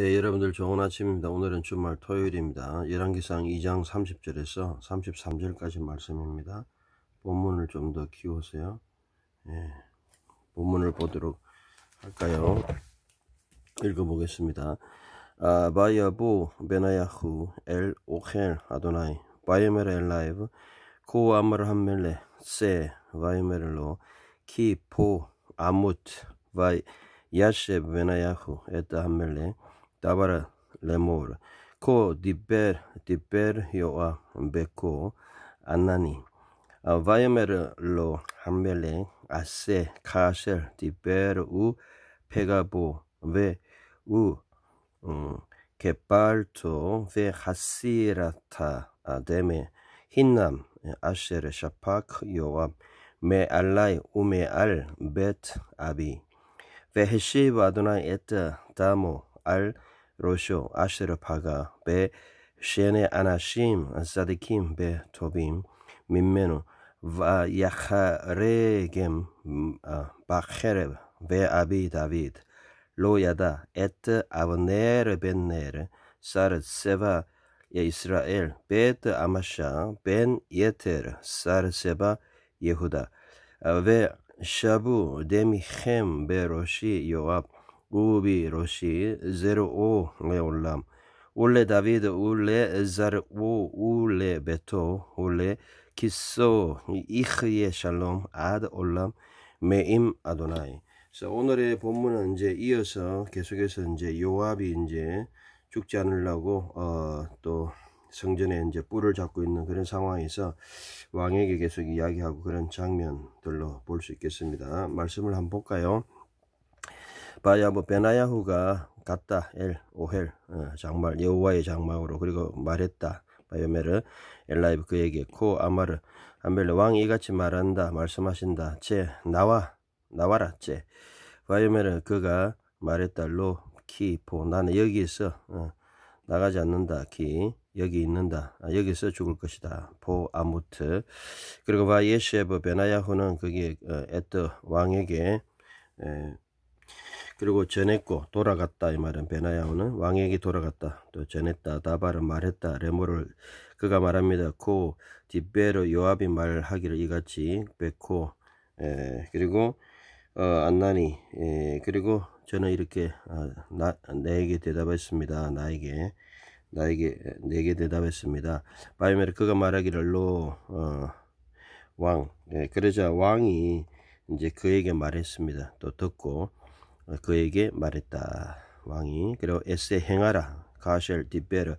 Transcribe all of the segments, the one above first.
네, 여러분들 좋은 아침입니다. 오늘은 주말 토요일입니다. 1 1기상 2장 30절에서 33절까지 말씀입니다. 본문을 좀 더 키우세요. 예, 본문을 보도록 할까요? 읽어보겠습니다. 아, 바야부 베나야후 엘 오헬 아도나이 바이메르 엘라이브 고 아마르 함멜레 세 바이메르로 키포 아무트 바이 야셰 베나야후 에타 함멜레 따바라 레모르 코 디베르 디베르 요아 베코 안나니 바이메르로 함멜레 아세 카셀 디베르 우 페가보 베우 게발토 베 하시라타 데메 힌남 아셰르 샤팍 요아 메 알라이 우메 알 베트 아비 베헤시 바도나 에트 다모 알 روشو اشتر پاگا به شن اناشیم زدکیم به توبیم ممنو و یخرگم بخیر به ابی داوید لو یدا ات اونر بن نر سر سبا اسرائیل بیت امشا بن یتر سر سبا یهودا و شبو دمی خم به روشی یواب 우비 로시 제로오 레올람 올레 다비드 올레 자르오 올레 베토 올레 키소 이흐예 샬롬 아드 올람 메임 아도나이 자, 오늘의 본문은 이제 이어서 계속해서 이제 요압이 이제 죽지 않으려고 어, 또 성전에 이제 뿔을 잡고 있는 그런 상황에서 왕에게 계속 이야기하고 그런 장면들로 볼 수 있겠습니다. 말씀을 한번 볼까요? 바야 뭐 베나야후가 갔다 엘 오헬 어, 장막 여호와의 장막으로 그리고 말했다 바요메르 엘라이브 그에게 코 아마르 암벨레 왕이 같이 말한다 말씀하신다 제 나와 나와라 제 바요메르 그가 말했다 로 키 포 나는 여기 있어 어, 나가지 않는다 키 여기 있는다 아, 여기서 죽을 것이다 포 아무트 그리고 바예시에브 베나야후는 그게 어, 에트 왕에게 에, 그리고 전했고 돌아갔다 이 말은 베나야오는 왕에게 돌아갔다 또 전했다 다발은 말했다 레모를 그가 말합니다 코 뒷배로 요압이 말하기를 이같이 베코 에, 그리고 어, 안나니 에, 그리고 저는 이렇게 아, 나, 내게 대답했습니다 나에게 나에게 내게 대답했습니다 바이메르 그가 말하기를 로왕 어, 네, 그러자 왕이 이제 그에게 말했습니다 또 듣고 그에게 말했다. 왕이 그리고 에세 행하라 가셀 디베르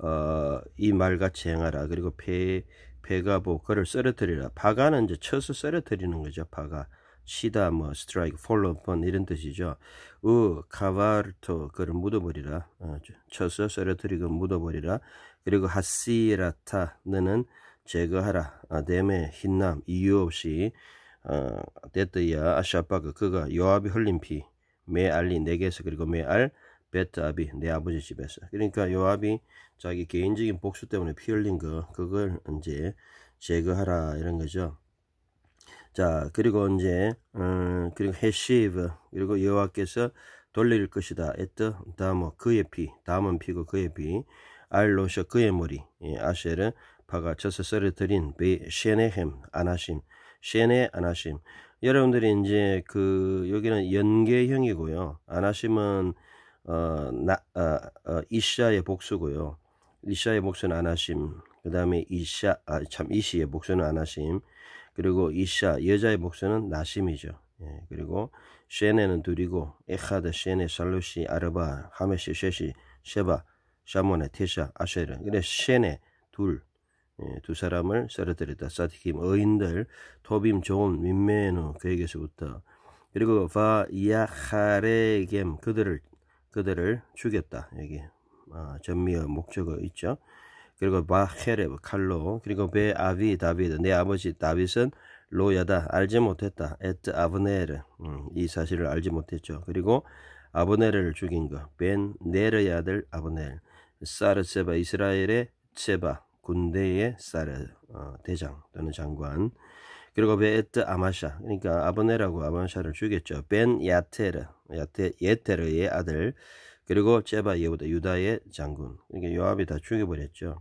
어, 이 말같이 행하라 그리고 배 배가보 그를 쓰러뜨리라 바가는 이제 쳐서 쓰러뜨리는 거죠 바가 시다 뭐 스트라이크 폴로폰 이런 뜻이죠 우 카바르토 그를 묻어버리라 어, 쳐서 쓰러뜨리고 묻어버리라 그리고 하시라타 너는 제거하라 아, 데메 흰남 이유 없이 어, 데뜨야 아샤바가 그가 요압이 흘린 피 메알리 내게서 네 그리고 메알 베트 아비 내 네 아버지 집에서 그러니까 요압이 자기 개인적인 복수 때문에 피 흘린 거 그걸 이제 제거하라 이런 거죠 자 그리고 이제 음, 그리고 헤시브 그리고 여호와께서 돌릴 것이다 에트 다모 그의 피 담은 피고 그의 피 알로셔 그의 머리 예, 아쉐르 파가 쳐서 썰어 드린 베 셰네헴 아나심 셰네 아나심 여러분들이 이제 그 여기는 연계형이고요. 아나심은 어, 나, 아, 아, 이샤의 복수고요. 이샤의 복수는 아나심. 그 다음에 이샤, 아, 참 이시의 복수는 아나심. 그리고 이샤 여자의 복수는 나심이죠. 예, 그리고 쉐네는 둘이고 에카드 쉐네, 살루시, 아르바, 하메시, 셰시 쉐바, 샤모네, 테샤, 아쉐르. 그래 쉐네 둘, 예, 두 사람을 쓰러뜨렸다. 사티킴 의인들 토빔 좋은 민메누 그에게서부터 그리고 바야하레겜 그들을 그들을 죽였다. 여기 아, 전미어 목적어 있죠. 그리고 바헤레브 칼로 그리고 베 아비 다비드 내 아버지 다윗은 로야다 알지 못했다. 에트 아브네르 음, 이 사실을 알지 못했죠. 그리고 아브네르를 죽인 거벤네르야들 아브넬 사르세바 이스라엘의 세바 군대의 사르 어, 대장 또는 장관 그리고 베에트 아마샤 그러니까 아버네라고 아마샤를 죽였죠 벤 야테르 야테 예테르의 아들 그리고 제바 예보다 유다의 장군 그러니까 요압이 다 죽여버렸죠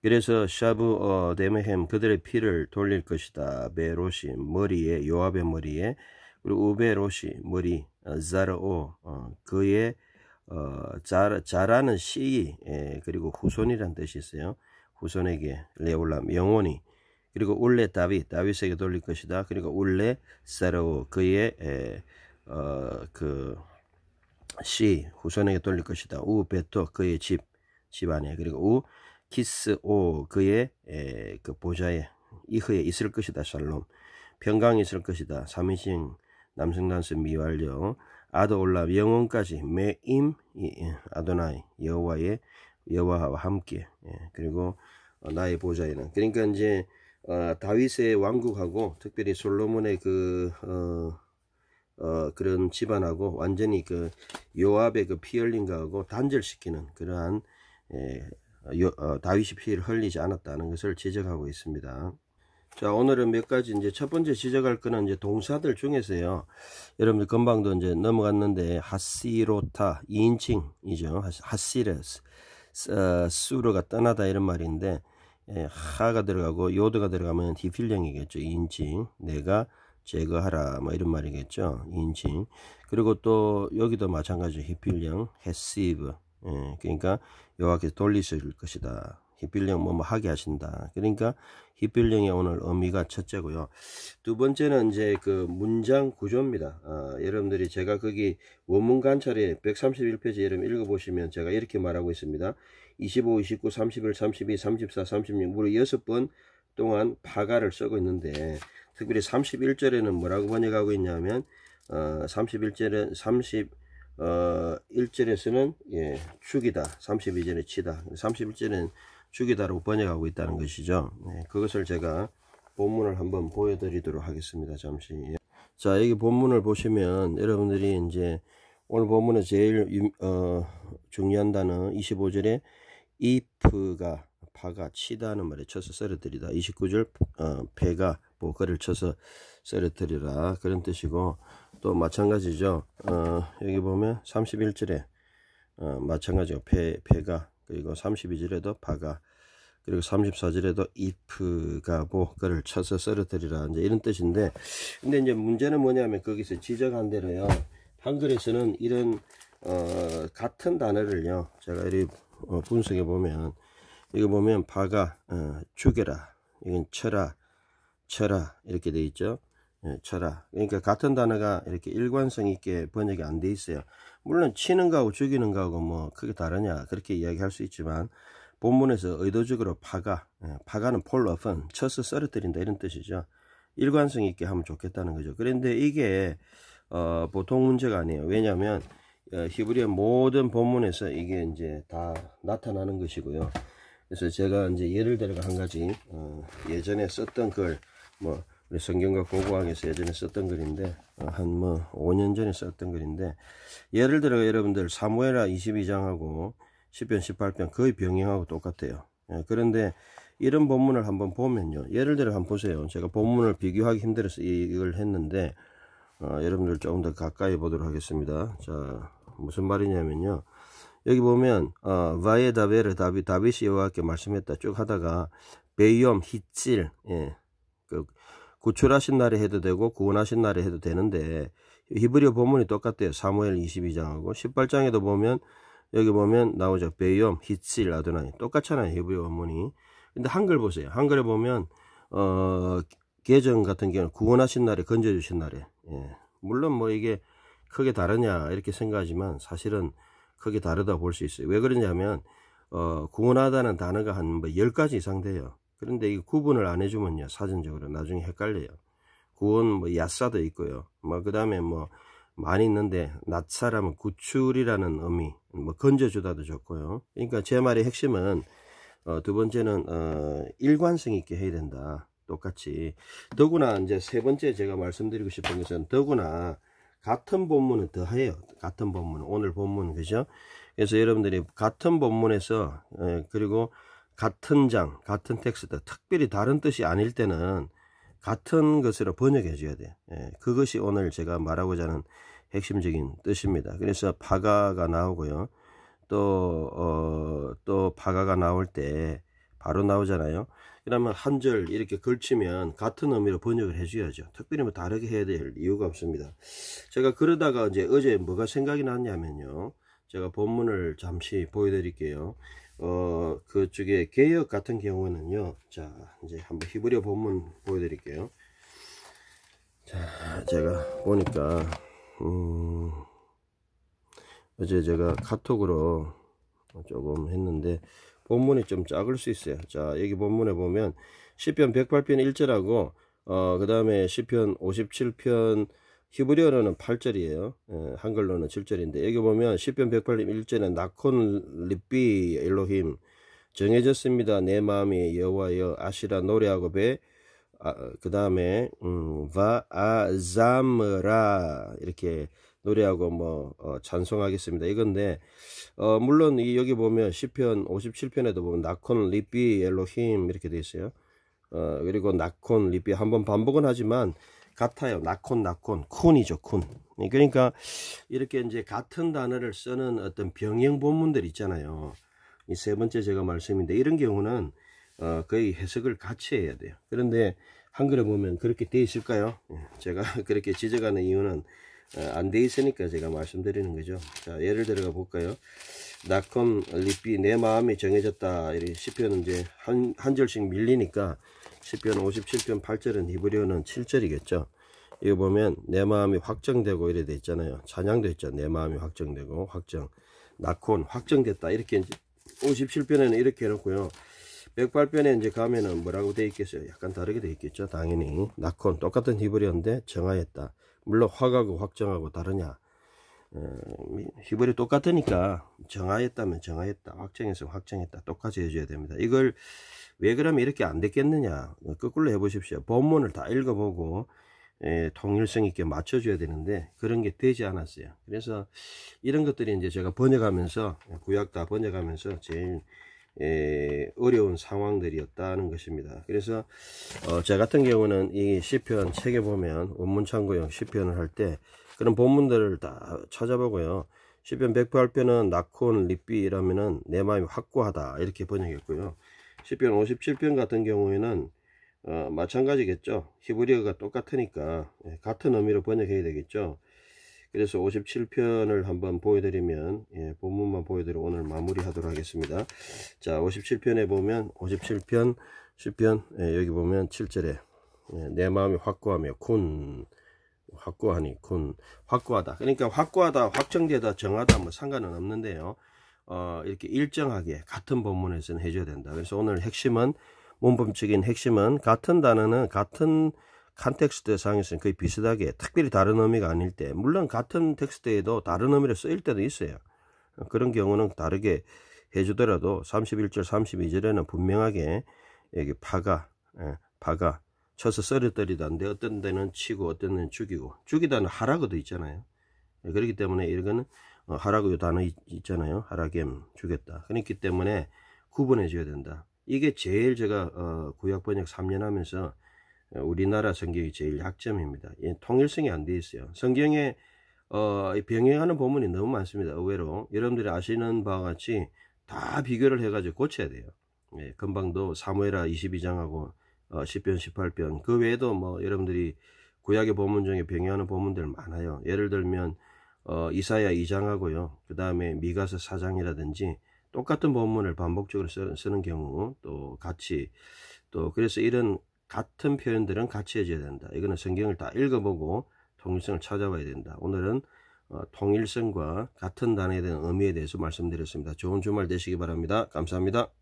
그래서 샤브 어 데메헴 그들의 피를 돌릴 것이다 베로시 머리에 요압의 머리에 그리고 우베로시 머리 어, 자르오 어, 그의 어, 자라, 자라는시 예, 그리고 후손이란 뜻이 있어요. 후손에게 레올람 영원히 그리고 원레 다윗 다윗에게 돌릴 것이다. 그리고 원레 세로 그의 에, 어, 그시 후손에게 돌릴 것이다. 우, 베토, 그의 집, 집안에. 그리고 우, 키스, 오, 그의, 에, 그 보좌에, 이흐에 있을 것이다. 샬롬. 평강이 있을 것이다. 삼인신 남성단수 미완료. 아도올라 영혼까지. 메임, 아도나이, 여호와의 여호와와 함께 예, 그리고 어, 나의 보좌에는 그러니까 이제 어, 다윗의 왕국하고 특별히 솔로몬의 그 어, 어, 그런 집안하고 완전히 그 요압의 그 피 흘린 가하고 단절시키는 그러한 예, 요, 어, 다윗이 피를 흘리지 않았다는 것을 지적하고 있습니다. 자 오늘은 몇 가지 이제 첫 번째 지적할 거는 이제 동사들 중에서요 여러분들 금방도 이제 넘어갔는데 하시로타 2인칭이죠 하시레스 어, 수로가 떠나다 이런 말인데 예, 하가 들어가고 요드가 들어가면 디필령이겠죠 인칭 내가 제거하라 뭐 이런 말이겠죠. 인칭 그리고 또 여기도 마찬가지 히필령 헤시브 e. 예, 그러니까 요호와께서 돌리실 것이다. 히빌령 뭐뭐 하게 하신다. 그러니까 히빌령의 오늘 의미가 첫째고요. 두 번째는 이제 그 문장 구조입니다. 아, 여러분들이 제가 거기 원문 관찰에 131페이지 여러분 읽어보시면 제가 이렇게 말하고 있습니다. 25, 29, 31, 32, 34, 36 무려 여섯 번 동안 파가를 쓰고 있는데 특별히 31절에는 뭐라고 번역하고 있냐면 어, 3 1절은30 어, 1절에서는 예, 축이다. 32절에 치다. 31절에는 죽이다로 번역하고 있다는 것이죠. 네, 그것을 제가 본문을 한번 보여드리도록 하겠습니다. 잠시. 예. 자, 여기 본문을 보시면 여러분들이 이제 오늘 본문에 제일 어, 중요한 단어 25절에 if가 파가 치다는 말에 쳐서 썰어뜨리다. 29절 어, 배가 뭐거를 쳐서 썰어뜨리라 그런 뜻이고 또 마찬가지죠. 어, 여기 보면 31절에 어, 마찬가지로 배, 배가 그리고 32절에도 바가 그리고 34절에도 if가 목걸를 뭐 쳐서 쓰러뜨리라 이제 이런 뜻인데 근데 이제 문제는 뭐냐면 거기서 지적한 대로요 한글에서는 이런 어, 같은 단어를요 제가 이 어, 분석해 보면 이거 보면 바가 어, 죽여라 이건 쳐라 쳐라 이렇게 돼 있죠 예, 쳐라 그러니까 같은 단어가 이렇게 일관성 있게 번역이 안 돼 있어요 물론 치는 거하고 죽이는 거하고 뭐 크게 다르냐 그렇게 이야기할 수 있지만 본문에서 의도적으로 파가, 예, 파가는 폴러은 쳐서 쓰러뜨린다 이런 뜻이죠. 일관성 있게 하면 좋겠다는 거죠. 그런데 이게 어, 보통 문제가 아니에요. 왜냐하면 어, 히브리의 모든 본문에서 이게 이제 다 나타나는 것이고요. 그래서 제가 이제 예를 들어 한 가지 어, 예전에 썼던 글뭐 우리 성경과 고고학에서 예전에 썼던 글인데 어, 한뭐 5년 전에 썼던 글인데 예를 들어 여러분들 사무엘하 22장하고 10편 18편 거의 병행하고 똑같아요. 예, 그런데 이런 본문을 한번 보면요. 예를 들어 한번 보세요. 제가 본문을 비교하기 힘들어서 이걸 했는데 어, 여러분들 조금 더 가까이 보도록 하겠습니다. 자 무슨 말이냐면요. 여기 보면 어, 바에 다베르 다비 다비시 여호와께 말씀했다 쭉 하다가 베이엄 히칠 예, 구출하신 날에 해도 되고 구원하신 날에 해도 되는데 히브리어 본문이 똑같대요. 사무엘 22장하고 18장에도 보면 여기 보면 나오죠. 베이엄, 히칠, 아도나니 똑같잖아요. 히브리어 본문이. 근데 한글 보세요. 한글에 보면 어 계정 같은 경우는 구원하신 날에 건져주신 날에 예. 물론 뭐 이게 크게 다르냐 이렇게 생각하지만 사실은 크게 다르다 볼 수 있어요. 왜 그러냐면 어 구원하다는 단어가 한 뭐 10가지 이상 돼요. 그런데 이 구분을 안 해주면요 사전적으로 나중에 헷갈려요 구원 뭐 야사도 있고요 뭐그 다음에 뭐 많이 있는데 낫사람은 구출이라는 의미 뭐 건져주다도 좋고요 그러니까 제 말의 핵심은 어, 두 번째는 어, 일관성 있게 해야 된다 똑같이 더구나 이제 세 번째 제가 말씀드리고 싶은 것은 더구나 같은 본문은 더해요 같은 본문 오늘 본문 그죠 그래서 여러분들이 같은 본문에서 에, 예, 그리고 같은 장, 같은 텍스트, 특별히 다른 뜻이 아닐 때는 같은 것으로 번역해 줘야 돼. 예, 그것이 오늘 제가 말하고자 하는 핵심적인 뜻입니다. 그래서 파가가 나오고요. 또, 어, 또 바가가 나올 때 바로 나오잖아요. 그러면 한절 이렇게 걸치면 같은 의미로 번역을 해줘야죠. 특별히 뭐 다르게 해야 될 이유가 없습니다. 제가 그러다가 이제 어제 뭐가 생각이 났냐면요. 제가 본문을 잠시 보여드릴게요. 어 그쪽에 개역 같은 경우는요 자 이제 한번 히브리어 본문 보여드릴게요 자 제가 보니까 음, 어제 제가 카톡으로 조금 했는데 본문이 좀 작을 수 있어요 자 여기 본문에 보면 10편 108편 1절하고 어, 그 다음에 10편 57편 히브리어로는 8절이에요. 예, 한글로는 7절인데 여기 보면 시편 108님 1절에 나콘 리비 엘로힘 정해졌습니다. 내 마음이 여호와여 아시라 노래하고 배 아, 그 다음에 음, 바아잠라 이렇게 노래하고 뭐 어, 찬송하겠습니다. 이건데 어, 물론 이 여기 보면 시편 57편에도 보면 나콘 리비 엘로힘 이렇게 되어 있어요. 어, 그리고 나콘 리비 한번 반복은 하지만 같아요. 나콘, 나콘, 쿤이죠, 쿤. 네, 그러니까 이렇게 이제 같은 단어를 쓰는 어떤 병행 본문들 있잖아요. 이 세 번째 제가 말씀인데 이런 경우는 어, 거의 해석을 같이 해야 돼요. 그런데 한글에 보면 그렇게 돼 있을까요? 예, 제가 그렇게 지적하는 이유는 어, 안돼 있으니까 제가 말씀드리는 거죠. 자, 예를 들어가 볼까요? 나컴 리피 내 마음이 정해졌다. 이 시편은 이제 한, 한 절씩 밀리니까 10편 57편 8절은 히브리어는 7절이겠죠. 이거 보면 내 마음이 확정되고 이래 돼 있잖아요. 찬양도 했죠내 마음이 확정되고 확정. 낙혼 확정됐다. 이렇게 이제 57편에는 이렇게 해놓고요. 108편에 이제 가면은 뭐라고 돼 있겠어요? 약간 다르게 돼 있겠죠. 당연히 낙혼 똑같은 히브리어인데 정하였다. 물론 화가고 확정하고 다르냐. 어, 히브리 똑같으니까 정하였다면 정하였다. 확정해서 확정했다. 똑같이 해줘야 됩니다. 이걸 왜 그러면 이렇게 안 됐겠느냐 거꾸로 해보십시오 본문을 다 읽어보고 에, 예, 통일성 있게 맞춰줘야 되는데 그런 게 되지 않았어요 그래서 이런 것들이 이제 제가 번역하면서 구약 다 번역하면서 제일 에, 예, 어려운 상황들이었다는 것입니다 그래서 어, 저 같은 경우는 이 시편 책에 보면 원문 참고용 시편을 할 때 그런 본문들을 다 찾아보고요 시편 108편은 나콘 리삐라면은 내 마음이 확고하다 이렇게 번역했고요 10편 57편 같은 경우에는 어, 마찬가지겠죠. 히브리어가 똑같으니까 예, 같은 의미로 번역해야 되겠죠. 그래서 57편을 한번 보여드리면 예, 본문만 보여드리고 오늘 마무리하도록 하겠습니다. 자 57편에 보면 57편 10편 예, 여기 보면 7절에 예, 내 마음이 확고하며 군 확고하니 군 확고하다 그러니까 확고하다 확정되다 정하다 뭐 상관은 없는데요. 어, 이렇게 일정하게 같은 본문에서는 해줘야 된다. 그래서 오늘 핵심은 문법적인 핵심은 같은 단어는 같은 칸텍스트 상에서는 거의 비슷하게 특별히 다른 의미가 아닐 때 물론 같은 텍스트에도 다른 의미로 쓰일 때도 있어요. 그런 경우는 다르게 해주더라도 31절 32절에는 분명하게 여기 파가 예, 파가 쳐서 쓰러뜨리다인데 어떤 데는 치고 어떤 데는 죽이고 죽이다는 하라고도 있잖아요. 그렇기 때문에 이거는 어, 하라고 요 단어 있, 잖아요 하라겜 주겠다 그렇기 그러니까 때문에 구분해 줘야 된다 이게 제일 제가 어, 구약 번역 3년 하면서 어, 우리나라 성경이 제일 약점입니다 예, 통일성이 안 돼 있어요 성경에 어, 병행하는 본문이 너무 많습니다 의외로 여러분들이 아시는 바와 같이 다 비교를 해가지고 고쳐야 돼요 예, 금방도 사무엘하 22장하고 어, 10편 18편 그 외에도 뭐 여러분들이 구약의 본문 중에 병행하는 본문들 많아요 예를 들면 어, 이사야 2장하고요. 그 다음에 미가서 4장이라든지 똑같은 본문을 반복적으로 쓰는 경우 또 같이 또 그래서 이런 같은 표현들은 같이 해줘야 된다. 이거는 성경을 다 읽어보고 통일성을 찾아봐야 된다. 오늘은 어, 통일성과 같은 단어에 대한 의미에 대해서 말씀드렸습니다. 좋은 주말 되시기 바랍니다. 감사합니다.